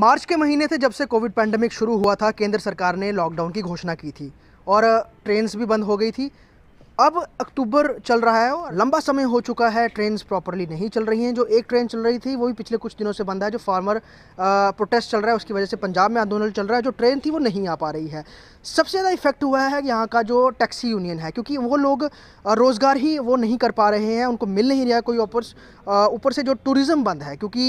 मार्च के महीने थे जब से कोविड पैंडमिक शुरू हुआ था केंद्र सरकार ने लॉकडाउन की घोषणा की थी और ट्रेन्स भी बंद हो गई थी अब अक्टूबर चल रहा है और लंबा समय हो चुका है ट्रेन्स प्रॉपरली नहीं चल रही हैं जो एक ट्रेन चल रही थी वो भी पिछले कुछ दिनों से बंद है जो फार्मर प्रोटेस्ट चल रहा है उसकी वजह से पंजाब में आंदोलन चल रहा है जो ट्रेन थी वो नहीं आ पा रही है सबसे ज़्यादा इफेक्ट हुआ है यहाँ का जो टैक्सी यूनियन है क्योंकि वो लोग रोज़गार ही वो नहीं कर पा रहे हैं उनको मिल नहीं रहा है कोई ऊपर ऊपर से जो टूरिज़्म बंद है क्योंकि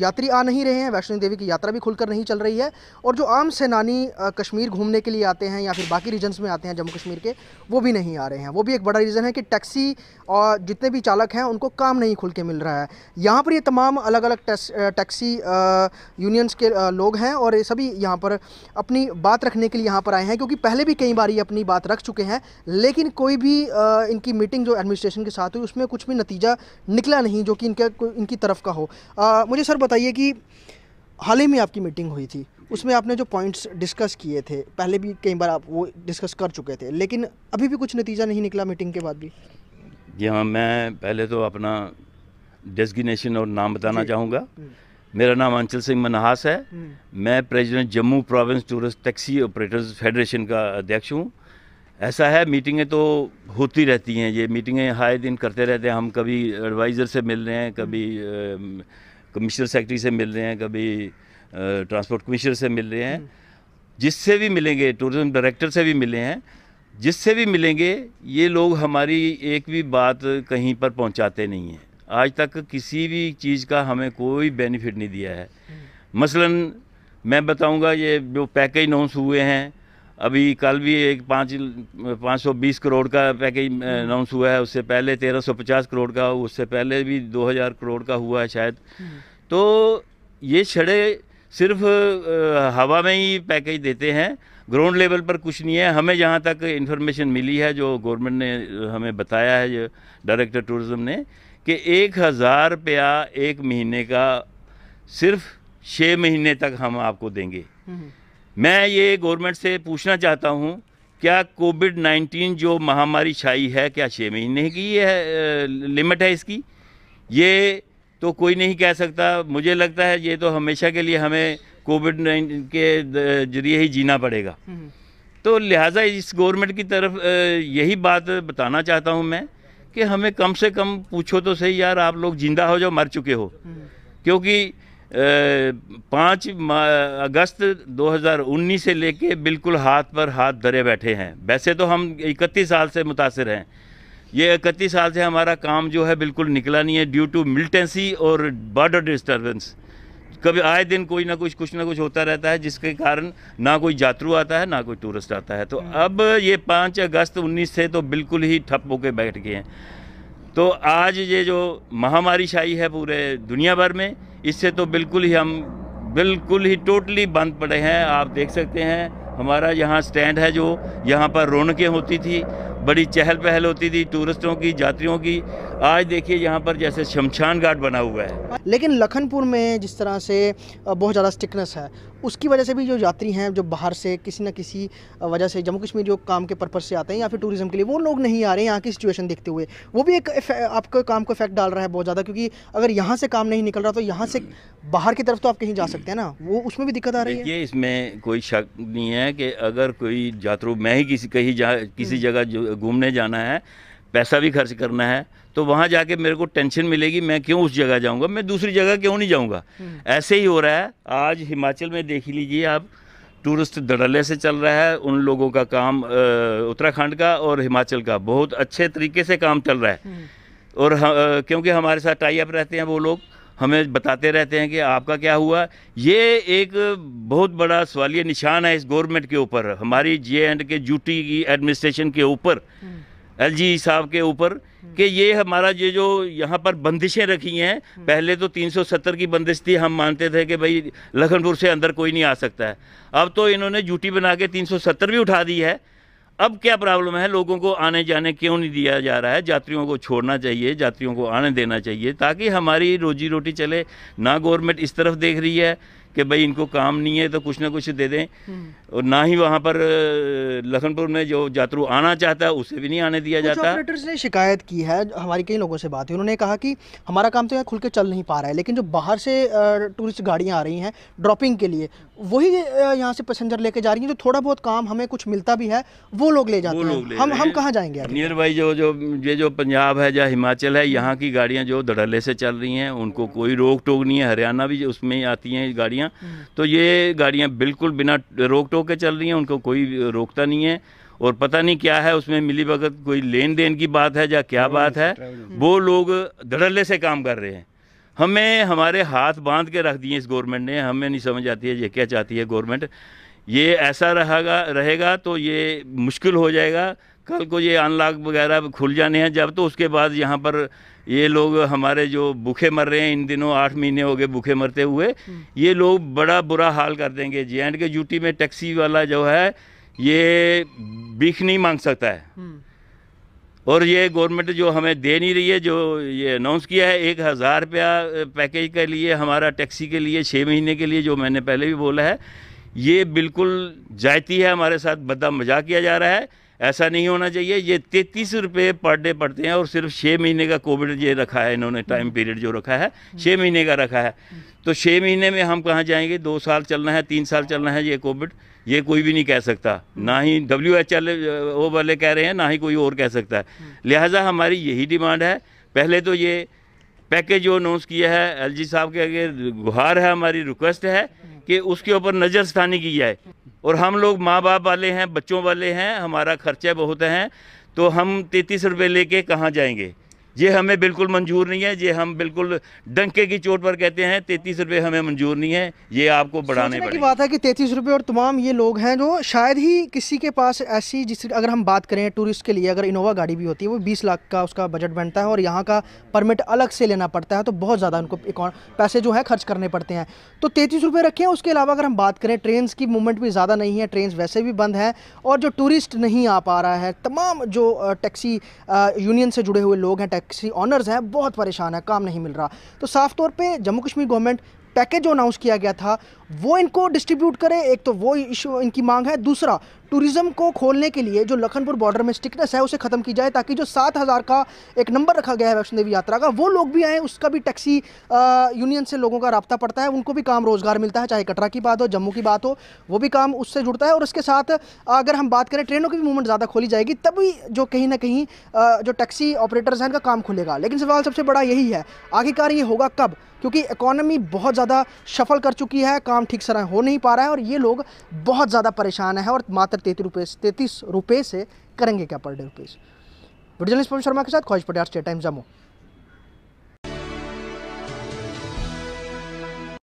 यात्री आ नहीं रहे हैं वैष्णो देवी की यात्रा भी खुलकर नहीं चल रही है और जो आम सेनानी कश्मीर घूमने के लिए आते हैं या फिर बाकी रीजन्स में आते हैं जम्मू कश्मीर के वो भी नहीं आ रहे हैं वो भी एक बड़ा रीज़न है कि टैक्सी और जितने भी चालक हैं उनको काम नहीं खुल के मिल रहा है यहाँ पर ये तमाम अलग अलग टैक्सी यूनियंस के लोग हैं और ये सभी यहाँ पर अपनी बात रखने के लिए यहाँ पर आए हैं क्योंकि पहले भी कई बार ये अपनी बात रख चुके हैं लेकिन कोई भी इनकी मीटिंग जो एडमिनिस्ट्रेशन के साथ हुई उसमें कुछ भी नतीजा निकला नहीं जो कि इनके इनकी तरफ का हो मुझे सर बताइए कि हाल ही में आपकी मीटिंग हुई थी उसमें आपने जो पॉइंट्स डिस्कस किए थे पहले भी कई बार आप वो डिस्कस कर चुके थे लेकिन अभी भी कुछ नतीजा नहीं निकला मीटिंग के बाद भी जी हाँ मैं पहले तो अपना डेस्गिनेशन और नाम बताना चाहूँगा हम्म। मेरा नाम अंचल सिंह मनहास है हम्म। मैं president Jammu province tourist taxi operators federation का अध्यक्ष हूँ ऐसा है मीटिंगें तो होती रहती हैं ये मीटिंगें हाय दिन करते रहते हैं हम कभी एडवाइज़र से मिल रहे हैं कभी हम्म। कमिश्नर सेक्रेटरी से मिल रहे हैं कभी ट्रांसपोर्ट कमिश्नर से मिल रहे हैं जिससे भी मिलेंगे टूरिज्म डायरेक्टर से भी मिले हैं जिससे भी मिलेंगे ये लोग हमारी एक भी बात कहीं पर पहुंचाते नहीं हैं आज तक किसी भी चीज़ का हमें कोई बेनिफिट नहीं दिया है हम्म। मसलन मैं बताऊंगा ये जो पैकेज अनाउंस हुए हैं अभी कल भी एक पाँच पाँच सौ बीस करोड़ का पैकेज अनाउंस हुआ है उससे पहले तेरह सौ पचास करोड़ का उससे पहले भी दो हज़ार करोड़ का हुआ है शायद हम्म। तो ये छड़े सिर्फ हवा में ही पैकेज देते हैं ग्राउंड लेवल पर कुछ नहीं है हमें जहाँ तक इन्फॉर्मेशन मिली है जो गवर्नमेंट ने हमें बताया है डायरेक्टर टूरिज़म ने कि एक हज़ार रुपया एक महीने का सिर्फ छः महीने तक हम आपको देंगे हम्म। मैं ये गवर्नमेंट से पूछना चाहता हूँ क्या कोविड 19 जो महामारी छाई है क्या छः महीने की ये है, लिमिट है इसकी ये तो कोई नहीं कह सकता मुझे लगता है ये तो हमेशा के लिए हमें कोविड नाइन्टीन के जरिए ही जीना पड़ेगा हम्म। तो लिहाजा इस गवर्नमेंट की तरफ यही बात बताना चाहता हूँ मैं कि हमें कम से कम पूछो तो सही यार आप लोग ज़िंदा हो जाओ मर चुके हो हम्म। क्योंकि पाँच अगस्त 2019 से लेके बिल्कुल हाथ पर हाथ धरे बैठे हैं वैसे तो हम इकतीस साल से मुतासर हैं ये इकतीस साल से हमारा काम जो है बिल्कुल निकला नहीं है ड्यू टू मिलिटेंसी और बॉर्डर डिस्टर्बेंस कभी आए दिन कोई ना कुछ कुछ ना कुछ होता रहता है जिसके कारण ना कोई यात्रु आता है ना कोई टूरिस्ट आता है तो हम्म। अब ये पाँच अगस्त उन्नीस से तो बिल्कुल ही ठप होकर बैठ गए हैं तो आज ये जो महामारी शाही है पूरे दुनिया भर में इससे तो बिल्कुल ही हम बिल्कुल ही टोटली बंद पड़े हैं आप देख सकते हैं हमारा यहाँ स्टैंड है जो यहाँ पर रौनकें होती थी बड़ी चहल पहल होती थी टूरिस्टों की यात्रियों की आज देखिए यहाँ पर जैसे शमशान घाट बना हुआ है लेकिन लखनपुर में जिस तरह से बहुत ज़्यादा स्टिकनेस है उसकी वजह से भी जो यात्री हैं जो बाहर से किसी न किसी वजह से जम्मू कश्मीर जो काम के पर्पज़ से आते हैं या फिर टूरिज्म के लिए वो लोग नहीं आ रहे हैं यहाँ की सिचुएशन देखते हुए वो भी एक आपके काम को इफेक्ट डाल रहा है बहुत ज़्यादा क्योंकि अगर यहाँ से काम नहीं निकल रहा तो यहाँ से बाहर की तरफ तो आप कहीं जा सकते हैं ना वो उसमें भी दिक्कत आ रही है ये इसमें कोई शक नहीं है कि अगर कोई यात्रु मैं ही किसी कहीं जा किसी हम्म। जगह घूमने जाना है पैसा भी खर्च करना है तो वहाँ जाके मेरे को टेंशन मिलेगी मैं क्यों उस जगह जाऊँगा मैं दूसरी जगह क्यों नहीं जाऊँगा हम्म। ऐसे ही हो रहा है आज हिमाचल में देख लीजिए आप टूरिस्ट धड़ल्ले से चल रहा है उन लोगों का काम उत्तराखंड का और हिमाचल का बहुत अच्छे तरीके से काम चल रहा है हम्म। और क्योंकि हमारे साथ टाई अप रहते हैं वो लोग हमें बताते रहते हैं कि आपका क्या हुआ ये एक बहुत बड़ा सवालिया निशान है इस गवर्नमेंट के ऊपर हमारी जे एंड के ड्यूटी की एडमिनिस्ट्रेशन के ऊपर एल हम्म। जी e साहब के ऊपर हम्म। कि ये हमारा ये जो यहाँ पर बंदिशें रखी हैं हम्म। पहले तो 370 की बंदिश थी हम मानते थे कि भाई लखनपुर से अंदर कोई नहीं आ सकता है अब तो इन्होंने ड्यूटी बना के 370 भी उठा दी है अब क्या प्रॉब्लम है लोगों को आने जाने क्यों नहीं दिया जा रहा है यात्रियों को छोड़ना चाहिए यात्रियों को आने देना चाहिए ताकि हमारी रोजी रोटी चले ना गवर्नमेंट इस तरफ देख रही है कि भाई इनको काम नहीं है तो कुछ ना कुछ दे दें हम्म। और ना ही वहाँ पर लखनपुर में जो यात्रु आना चाहता है उसे भी नहीं आने दिया जाता ऑपरेटर्स ने शिकायत की है हमारी कई लोगों से बात हुई उन्होंने कहा कि हमारा काम तो यहाँ खुल के चल नहीं पा रहा है लेकिन जो बाहर से टूरिस्ट गाड़ियाँ आ रही हैं ड्रॉपिंग के लिए वही यहाँ से पैसेंजर लेके जा रही हैं जो थोड़ा बहुत काम हमें कुछ मिलता भी है वो लोग ले जाते हैं हम हम कहाँ जाएंगे नियर बाई जो जो ये जो पंजाब है या हिमाचल है यहाँ की गाड़ियाँ जो धड़ल्ले से चल रही हैं उनको हम्म। कोई रोक टोक नहीं है हरियाणा भी उसमें आती हैं गाड़ियाँ गाड़ियाँ तो ये गाड़ियाँ बिल्कुल बिना रोक टोक के चल रही हैं उनको कोई रोकता नहीं है और पता नहीं क्या है उसमें मिली भगत कोई लेन देन की बात है या क्या हम्म, बात है हम्म, हम्म, वो लोग धड़ल्ले से काम कर रहे हैं हमें हमारे हाथ बांध के रख दिए इस गवर्नमेंट ने हमें नहीं समझ आती है ये क्या चाहती है गवर्नमेंट ये ऐसा रहेगा रहेगा तो ये मुश्किल हो जाएगा कल को ये अनलॉक वगैरह खुल जाने हैं जब तो उसके बाद यहाँ पर ये लोग हमारे जो भूखे मर रहे हैं इन दिनों आठ महीने हो गए भूखे मरते हुए ये लोग बड़ा बुरा हाल कर देंगे जे एंड के यूटी में टैक्सी वाला जो है ये भीख नहीं मांग सकता है हम्म। और ये गवर्नमेंट जो हमें दे नहीं रही है जो ये अनाउंस किया है एक हज़ार रुपया पैकेज के लिए हमारा टैक्सी के लिए छः महीने के लिए जो मैंने पहले भी बोला है ये बिल्कुल जायती है हमारे साथ बदा मजाक किया जा रहा है ऐसा नहीं होना चाहिए ये तैतीस रुपये पर डे पड़ते हैं और सिर्फ छः महीने का कोविड ये रखा है इन्होंने टाइम हम्म। पीरियड जो रखा है हम्म। छः महीने का रखा है हम्म। तो छः महीने में हम कहाँ जाएंगे दो साल चलना है तीन साल चलना है ये कोविड ये कोई भी नहीं कह सकता ना ही डब्ल्यू एच एल ओ वाले कह रहे हैं ना ही कोई और कह सकता है लिहाजा हमारी यही डिमांड है पहले तो ये पैकेज जो अनाउंस किया है एलजी साहब के आगे गुहार है हमारी रिक्वेस्ट है कि उसके ऊपर नज़र स्थानी की जाए और हम लोग माँ बाप वाले हैं बच्चों वाले हैं हमारा खर्चा बहुत है तो हम तैंतीस रुपये लेके कहाँ जाएंगे ये हमें बिल्कुल मंजूर नहीं है ये हम बिल्कुल डंके की चोट पर कहते हैं तैतीस रुपये हमें मंजूर नहीं है ये आपको बढ़ाने की बात है कि तैतीस रुपये और तमाम ये लोग हैं जो शायद ही किसी के पास ऐसी जिस अगर हम बात करें टूरिस्ट के लिए अगर इनोवा गाड़ी भी होती है वो बीस लाख का उसका बजट बनता है और यहाँ का परमिट अलग से लेना पड़ता है तो बहुत ज़्यादा उनको पैसे जो है खर्च करने पड़ते हैं तो तैतीस रुपये रखें उसके अलावा अगर हम बात करें ट्रेन की मूवमेंट भी ज़्यादा नहीं है ट्रेन वैसे भी बंद हैं और जो टूरिस्ट नहीं आ पा रहा है तमाम जो टैक्सी यूनियन से जुड़े हुए लोग हैं टैक्सी ऑनर्स हैं बहुत परेशान है काम नहीं मिल रहा तो साफ तौर पर जम्मू कश्मीर गवर्नमेंट पैकेज जो अनाउंस किया गया था वो इनको डिस्ट्रीब्यूट करें एक तो वो इशू इनकी मांग है दूसरा टूरिज़्म को खोलने के लिए जो लखनपुर बॉर्डर में स्टिकनेस है उसे ख़त्म की जाए ताकि जो सात हज़ार का एक नंबर रखा गया है वैष्णो देवी यात्रा का वो लोग भी आएँ उसका भी टैक्सी यूनियन से लोगों का रबता पड़ता है उनको भी काम रोज़गार मिलता है चाहे कटरा की बात हो जम्मू की बात हो वो भी काम उससे जुड़ता है और उसके साथ अगर हम बात करें ट्रेनों की भी मूवमेंट ज़्यादा खोली जाएगी तभी जो कहीं ना कहीं जो टैक्सी ऑपरेटर्स हैं इनका काम खुलेगा लेकिन सवाल सबसे बड़ा यही है आखिरकार ये होगा कब क्योंकि इकोनॉमी बहुत ज़्यादा सफल कर चुकी है काम ठीक से हो नहीं पा रहा है और ये लोग बहुत ज़्यादा परेशान है और मात्र तैतीस रुपये तैतीस रुपये से करेंगे क्या per day rupees video journalist Pawan Sharma के साथ ख्वाहिश पटियार स्टेट टाइम जम्मू